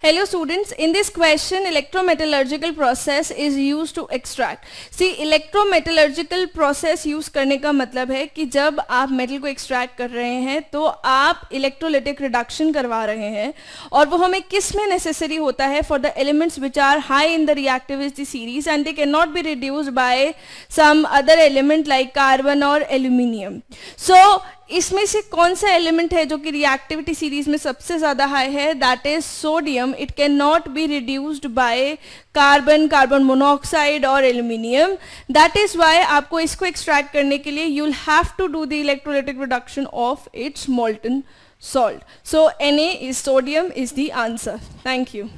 Hello students, in this question electrometallurgical process is used to extract. See electrometallurgical process use करने का मतलब है कि जब आप मेटल को एक्सट्रैक्ट कर रहे हैं तो आप इलेक्ट्रोलिटिक रिडक्शन करवा रहे हैं और वो हमें किस में नेसेसरी होता है for the elements which are high in the reactivity series and they can not be reduce by some other element like carbon और एल्यूमिनियम सो इसमें से कौन सा एलिमेंट है जो कि रिएक्टिविटी सीरीज में सबसे ज्यादा हाई है that is sodium it can not be reduced by carbon carbon monoxide और एल्यूमिनियम दैट इज वाई आपको इसको एक्सट्रैक्ट करने के लिए you will have to do the electrolytic production of its molten so N A is sodium is the answer thank you